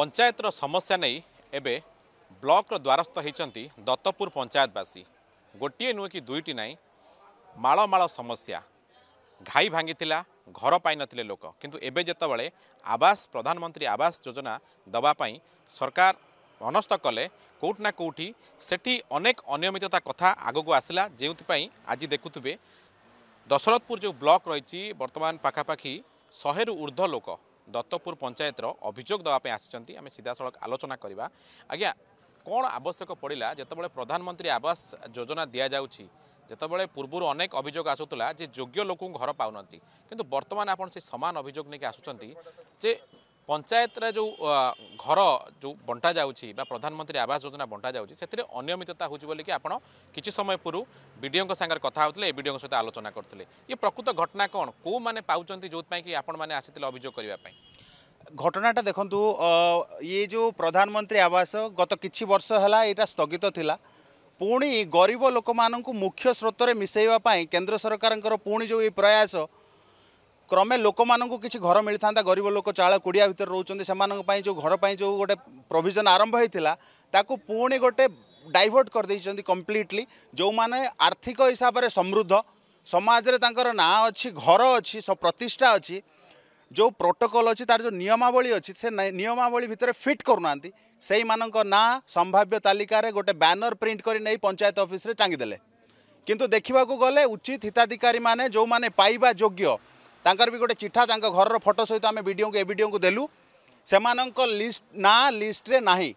ପଞ୍ଚାୟତର ସମସ୍ୟା ନେଇ ଏବେ ବ୍ଲକର ଦ୍ୱାରସ୍ଥ ହୋଇଛନ୍ତି ଦତ୍ତପୁର ପଞ୍ଚାୟତବାସୀ ଗୋଟିଏ ନୁହେଁ କି ଦୁଇଟି ନାହିଁ ମାଳମାଳ ସମସ୍ୟା ଘାଇ ଭାଙ୍ଗିଥିଲା ଘର ପାଇନଥିଲେ ଲୋକ କିନ୍ତୁ ଏବେ ଯେତେବେଳେ ଆବାସ ପ୍ରଧାନମନ୍ତ୍ରୀ ଆବାସ ଯୋଜନା ଦେବା ପାଇଁ ସରକାର ମନସ୍ଥ କଲେ କେଉଁଠି ନା କେଉଁଠି ସେଠି ଅନେକ ଅନିୟମିତତା କଥା ଆଗକୁ ଆସିଲା ଯେଉଁଥିପାଇଁ ଆଜି ଦେଖୁଥିବେ ଦଶରଥପୁର ଯେଉଁ ବ୍ଲକ ରହିଛି ବର୍ତ୍ତମାନ ପାଖାପାଖି ଶହେରୁ ଉର୍ଦ୍ଧ୍ୱ ଲୋକ দত্তপুর পঞ্চায়েতর অভিযোগ দেওয়া আসছেন আমি সিধাসলখ আলোচনা করা আজ্ঞা কোণ আবশ্যক পড়া যেতবে প্রধানমন্ত্রী আবাস যোজনা দিয়া যাচ্ছি যেতবে পূর্ব অনেক অভিযোগ আসুলা যে যোগ্য লোক ঘর পাওনা কিন্তু বর্তমানে আপনার সেই সমান অভিযোগ নিয়ে আসুচার যে ପଞ୍ଚାୟତର ଯେଉଁ ଘର ଯେଉଁ ବଣ୍ଟା ଯାଉଛି ବା ପ୍ରଧାନମନ୍ତ୍ରୀ ଆବାସ ଯୋଜନା ବଣ୍ଟା ଯାଉଛି ସେଥିରେ ଅନିୟମିତତା ହେଉଛି ବୋଲିକି ଆପଣ କିଛି ସମୟ ପୂର୍ବରୁ ବିଡ଼ିଓଙ୍କ ସାଙ୍ଗରେ କଥା ହେଉଥିଲେ ଏ ବିଡ଼ିଓଙ୍କ ସହିତ ଆଲୋଚନା କରୁଥିଲେ ଇଏ ପ୍ରକୃତ ଘଟଣା କ'ଣ କେଉଁମାନେ ପାଉଛନ୍ତି ଯେଉଁଥିପାଇଁ କି ଆପଣମାନେ ଆସିଥିଲେ ଅଭିଯୋଗ କରିବା ପାଇଁ ଘଟଣାଟା ଦେଖନ୍ତୁ ଇଏ ଯେଉଁ ପ୍ରଧାନମନ୍ତ୍ରୀ ଆବାସ ଗତ କିଛି ବର୍ଷ ହେଲା ଏଇଟା ସ୍ଥଗିତ ଥିଲା ପୁଣି ଗରିବ ଲୋକମାନଙ୍କୁ ମୁଖ୍ୟ ସ୍ରୋତରେ ମିଶାଇବା ପାଇଁ କେନ୍ଦ୍ର ସରକାରଙ୍କର ପୁଣି ଯେଉଁ ଏଇ ପ୍ରୟାସ କ୍ରମେ ଲୋକମାନଙ୍କୁ କିଛି ଘର ମିଳିଥାନ୍ତା ଗରିବ ଲୋକ ଚାଳ କୁଡ଼ିଆ ଭିତରେ ରହୁଛନ୍ତି ସେମାନଙ୍କ ପାଇଁ ଯେଉଁ ଘର ପାଇଁ ଯେଉଁ ଗୋଟେ ପ୍ରୋଭିଜନ୍ ଆରମ୍ଭ ହୋଇଥିଲା ତାକୁ ପୁଣି ଗୋଟେ ଡାଇଭର୍ଟ କରିଦେଇଛନ୍ତି କମ୍ପ୍ଲିଟଲି ଯେଉଁମାନେ ଆର୍ଥିକ ହିସାବରେ ସମୃଦ୍ଧ ସମାଜରେ ତାଙ୍କର ନାଁ ଅଛି ଘର ଅଛି ପ୍ରତିଷ୍ଠା ଅଛି ଯେଉଁ ପ୍ରୋଟୋକଲ୍ ଅଛି ତା'ର ଯେଉଁ ନିୟମାବଳୀ ଅଛି ସେ ନିୟମାବଳୀ ଭିତରେ ଫିଟ୍ କରୁନାହାନ୍ତି ସେଇମାନଙ୍କ ନାଁ ସମ୍ଭାବ୍ୟ ତାଲିକାରେ ଗୋଟେ ବ୍ୟାନର୍ ପ୍ରିଣ୍ଟ କରି ନେଇ ପଞ୍ଚାୟତ ଅଫିସ୍ରେ ଟାଙ୍ଗିଦେଲେ କିନ୍ତୁ ଦେଖିବାକୁ ଗଲେ ଉଚିତ ହିତାଧିକାରୀମାନେ ଯେଉଁମାନେ ପାଇବା ଯୋଗ୍ୟ ତାଙ୍କର ବି ଗୋଟେ ଚିଠା ତାଙ୍କ ଘରର ଫଟୋ ସହିତ ଆମେ ବିଡ଼ିଓଙ୍କୁ ଏ ବିଡ଼ିଓଙ୍କୁ ଦେଲୁ ସେମାନଙ୍କ ଲିଷ୍ଟ ନା ଲିଷ୍ଟରେ ନାହିଁ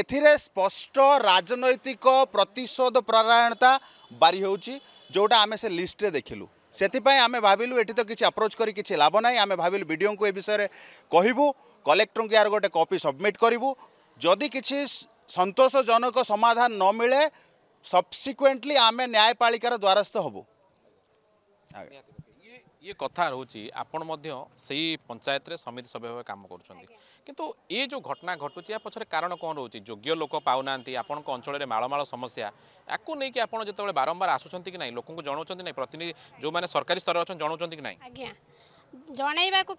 ଏଥିରେ ସ୍ପଷ୍ଟ ରାଜନୈତିକ ପ୍ରତିଶୋଧ ପରାୟଣତା ବାରି ହେଉଛି ଯେଉଁଟା ଆମେ ସେ ଲିଷ୍ଟରେ ଦେଖିଲୁ ସେଥିପାଇଁ ଆମେ ଭାବିଲୁ ଏଠି ତ କିଛି ଆପ୍ରୋଚ୍ କରି କିଛି ଲାଭ ନାହିଁ ଆମେ ଭାବିଲୁ ବିଡ଼ିଓଙ୍କୁ ଏ ବିଷୟରେ କହିବୁ କଲେକ୍ଟରଙ୍କୁ ଏହାର ଗୋଟେ କପି ସବମିଟ୍ କରିବୁ ଯଦି କିଛି ସନ୍ତୋଷଜନକ ସମାଧାନ ନ ମିଳେ ସବସିକ୍ୱେଣ୍ଟଲି ଆମେ ନ୍ୟାୟପାଳିକାର ଦ୍ୱାରସ୍ଥ ହେବୁ ଆଜ୍ଞା ଇଏ କଥା ରହୁଛି ଆପଣ ମଧ୍ୟ ସେଇ ପଞ୍ଚାୟତରେ ସମିତି ସଭ୍ୟ ଭାବେ କାମ କରୁଛନ୍ତି କିନ୍ତୁ ଏ ଯେଉଁ ଘଟଣା ଘଟୁଛି ୟା ପଛରେ କାରଣ କ'ଣ ରହୁଛି ଯୋଗ୍ୟ ଲୋକ ପାଉନାହାନ୍ତି ଆପଣଙ୍କ ଅଞ୍ଚଳରେ ମାଳମାଳ ସମସ୍ୟା ୟାକୁ ନେଇକି ଆପଣ ଯେତେବେଳେ ବାରମ୍ବାର ଆସୁଛନ୍ତି କି ନାହିଁ ଲୋକଙ୍କୁ ଜଣାଉଛନ୍ତି ନାହିଁ ପ୍ରତିନିଧି ଯେଉଁମାନେ ସରକାରୀ ସ୍ତରରେ ଅଛନ୍ତି ଜଣାଉଛନ୍ତି କି ନାହିଁ ଆଜ୍ଞା ଜଣାଇବାକୁ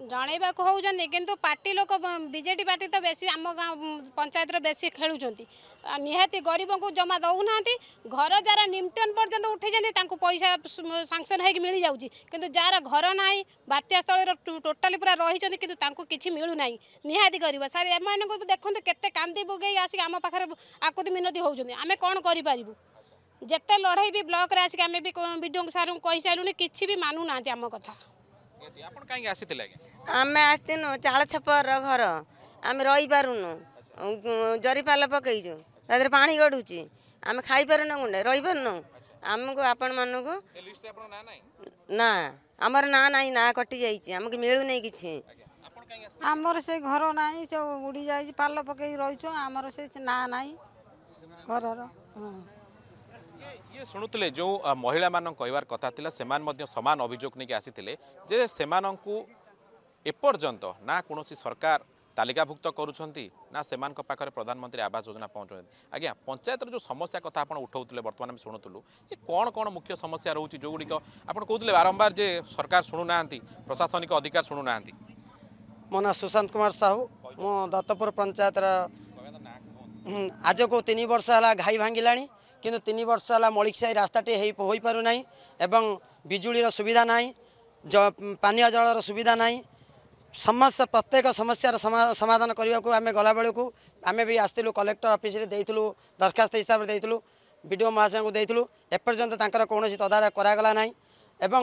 जनवा कहते कि पार्टी लोक बजे पार्टी तो बेस आम गाँव पंचायत बेस खेलु निहाती गरीब को जमा दौना घर जार निमटन पर्यटन उठे पैसा सांसन हो जार घर ना बात्यास्थल टोटाली पूरा रही कि मिलूना निहाती गरीब सर एम देखते केते कांदी आसिक आम पाखे आकुत मिनती होती आम कौन करूँ जिते लड़े भी ब्लक्रे आसिक आम विडो सारू कही सारूँ कि भी मानूना आम कथा ନିହାତି ଆପଣ କାହିଁକି ଆସିଥିଲେ ଆଜ୍ଞା ଆମେ ଆସିଥିନୁ ଚାଳ ଛପରର ଘର ଆମେ ରହିପାରୁନୁ ଜରିପାଲ ପକେଇଛୁ ତା ଦେହରେ ପାଣି ଗଡ଼ୁଛି ଆମେ ଖାଇପାରୁନୁ ଗୁଣ୍ଡେ ରହିପାରୁନୁ ଆମକୁ ଆପଣମାନଙ୍କୁ ନା ଆମର ନା ନାହିଁ ନା କଟିଯାଇଛି ଆମକୁ ମିଳୁନାହିଁ କିଛି ଆମର ସେ ଘର ନାହିଁ ସବୁ ଉଡ଼ି ଯାଇଛି ପାଲ ପକେଇକି ରହିଛୁ ଆମର ସେ ନା ନାହିଁ ଘରର ହଁ जो महिला म कथा समान अभियुक्क आमा एपर्न्त कनसि सरकार तालिकाभुक्त गरुन चाहिँ नामा पाख्या प्रधानमन्त्री आवास योजना पहुँचु आज्ञा पंचायत जो समस्या कथा आउनु उठाउँदै बर्तन शु मुख्य समस्या रहेछ जोगुडियो आउँदै बारम्बार शुणु प्रशासनिक अधिकार शुणु महा सुशांत कुमार साहू म दत्तपुर पञ्चायत आजको तिन वर्ष होला घाई भागिला কিন্তু 3 বছৰ হলা মলিকসাই ৰাস্তাটি হৈ হৈ পৰু নাই আৰু বিজুলীৰ সুবিধা নাই পানী আজলৰ সুবিধা নাই সমস্যা প্ৰত্যেক সমস্যাৰ সমাধান কৰিবাকৈ আমি গলাবালেক আমি বি আস্থিলু কলেকটৰ অফিচিয়ালি দেইছিলু দৰখাস্তৰ হিচাপে দেইছিলু ভিডিঅ' মাছাকো দেইছিলু এ পৰ্যন্ত তাকৰ কোনো সি তদাৰ কৰা গলা নাই আৰু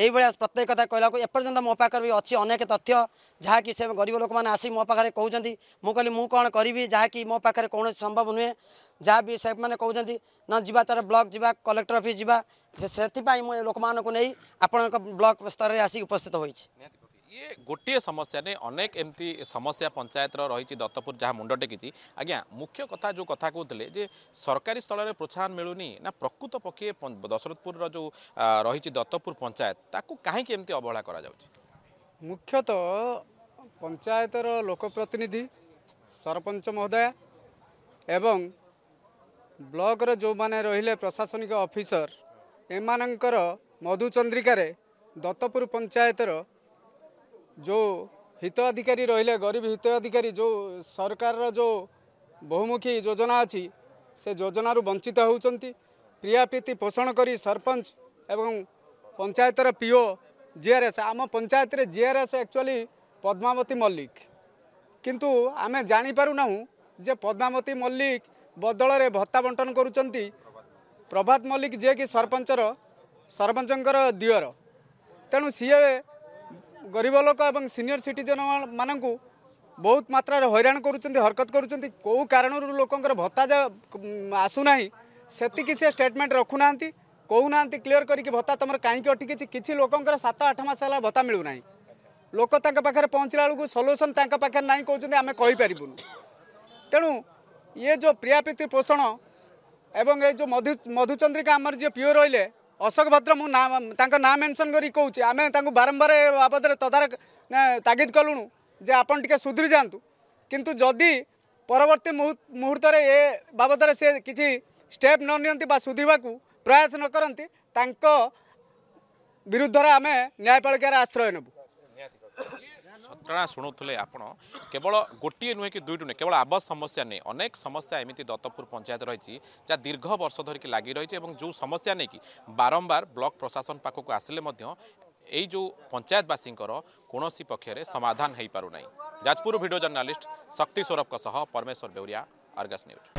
एभरिया प्रत्येक कथा कहिलापर्न्त मो पार्छ अनेक तथ्य जहाँकिस गरीब लोक मो पार्थै कि कहिलि संभव जहाँकि मो पार्ने कनौसै सम्भव नुहेँ जहाँबि न जुवा तर ब्लक जुन कलेक्टर अफिस जुपानै आपण ब्लक स्तर आसि उपस्थित हुन्छ ଇଏ ଗୋଟିଏ ସମସ୍ୟା ନେଇ ଅନେକ ଏମିତି ସମସ୍ୟା ପଞ୍ଚାୟତର ରହିଛି ଦତ୍ତପୁର ଯାହା ମୁଣ୍ଡ ଟେକିଛି ଆଜ୍ଞା ମୁଖ୍ୟ କଥା ଯେଉଁ କଥା କହୁଥିଲେ ଯେ ସରକାରୀ ସ୍ଥଳରେ ପ୍ରୋତ୍ସାହନ ମିଳୁନି ନା ପ୍ରକୃତ ପକ୍ଷେ ଦଶରଥପୁରର ଯେଉଁ ରହିଛି ଦତ୍ତପୁର ପଞ୍ଚାୟତ ତାକୁ କାହିଁକି ଏମିତି ଅବହେଳା କରାଯାଉଛି ମୁଖ୍ୟତଃ ପଞ୍ଚାୟତର ଲୋକପ୍ରତିନିଧି ସରପଞ୍ଚ ମହୋଦୟା ଏବଂ ବ୍ଲକର ଯେଉଁମାନେ ରହିଲେ ପ୍ରଶାସନିକ ଅଫିସର ଏମାନଙ୍କର ମଧୁଚନ୍ଦ୍ରିକାରେ ଦତ୍ତପୁର ପଞ୍ଚାୟତର ଯେଉଁ हिताधिकारी रहिले गरीब हिताधिकारी जो सरकार ଯେଉଁ जो बहुमुखी योजना अछि से योजना रु वंचित होउचंती प्रियाप्रीति पोषण करी सरपंच एवं पंचायत रा पीओ जीआरएस आम पंचायत रे जीआरएस एक्चुअली पद्मावती मल्लिक किंतु आमे जानि पारु नाहु जे पद्मावती मल्लिक बदलरे भत्ता बंटन करूचंती प्रभात मल्लिक जे कि सरपंचर सरपंचर दिअर तेणु सीए গরিব লোক এবং সিনিয়র সিটিজেন মানুষ ବହୁତ ମାତ୍ରାରେ ହଇରାଣ କରୁଛନ୍ତି ହରକତ କରୁଛନ୍ତି କେଉଁ କାରଣରୁ ଲୋକଙ୍କର ଭତ୍ତା ଆସୁନାହିଁ ସେତିକି ସେ ଷ୍ଟେଟମେଣ୍ଟ ରଖୁନାହାନ୍ତି କହୁନାହାନ୍ତି କ୍ଲିଅର କରିକି ଭତ୍ତା ତୁମର କାହିଁକି ଅଟକିଛି କିଛି ଲୋକଙ୍କର ସାତ ଆଠ ମାସ ହେଲା ଭତ୍ତା ମିଳୁନାହିଁ ଲୋକ ତାଙ୍କ ପାଖରେ ପହଞ୍ଚିଲା ବେଳକୁ ସଲ୍ୟୁସନ୍ ତାଙ୍କ ପାଖରେ ନାହିଁ କହୁଛନ୍ତି ଆମେ କହିପାରିବୁନି ତେଣୁ ଇଏ ଯେଉଁ ପ୍ରିୟାପ୍ରୀତି ପୋଷଣ ଏବଂ ଏ ଯେଉଁ ମଧୁ ମଧୁଚନ୍ଦ୍ରିକା ଆମର ଯିଏ ପିଓ ରହିଲେ ଅଶୋକ ଭଦ୍ର ମୁଁ ନା ତାଙ୍କ ନାଁ ମେନସନ୍ କରିକି କହୁଛି ଆମେ ତାଙ୍କୁ ବାରମ୍ବାର ଏ ବାବଦରେ ତଦାରଖ ତାଗିଦ କଲୁଣୁ ଯେ ଆପଣ ଟିକେ ସୁଧୁରି ଯାଆନ୍ତୁ କିନ୍ତୁ ଯଦି ପରବର୍ତ୍ତୀ ମୁହୂର୍ତ୍ତରେ ଏ ବାବଦରେ ସେ କିଛି ଷ୍ଟେପ୍ ନ ନିଅନ୍ତି ବା ସୁଧିବାକୁ ପ୍ରୟାସ ନ କରନ୍ତି ତାଙ୍କ ବିରୁଦ୍ଧରେ ଆମେ ନ୍ୟାୟପାଳିକାରେ ଆଶ୍ରୟ ନେବୁ ଯନ୍ତ୍ରଣା ଶୁଣୁଥିଲେ ଆପଣ କେବଳ ଗୋଟିଏ ନୁହେଁ କି ଦୁଇଟି ନୁହେଁ କେବଳ ଆବାସ ସମସ୍ୟା ନୁହେଁ ଅନେକ ସମସ୍ୟା ଏମିତି ଦତ୍ତପୁର ପଞ୍ଚାୟତ ରହିଛି ଯାହା ଦୀର୍ଘ ବର୍ଷ ଧରିକି ଲାଗି ରହିଛି ଏବଂ ଯେଉଁ ସମସ୍ୟା ନେଇକି ବାରମ୍ବାର ବ୍ଲକ ପ୍ରଶାସନ ପାଖକୁ ଆସିଲେ ମଧ୍ୟ ଏଇ ଯେଉଁ ପଞ୍ଚାୟତବାସୀଙ୍କର କୌଣସି ପକ୍ଷରେ ସମାଧାନ ହୋଇପାରୁନାହିଁ ଯାଜପୁର ଭିଡ଼ିଓ ଜର୍ଣ୍ଣାଲିଷ୍ଟ ଶକ୍ତି ସୌରଭଙ୍କ ସହ ପରମେଶ୍ୱର ବେଉରିଆ ଆର୍ଗସ୍ ନ୍ୟୁଜ୍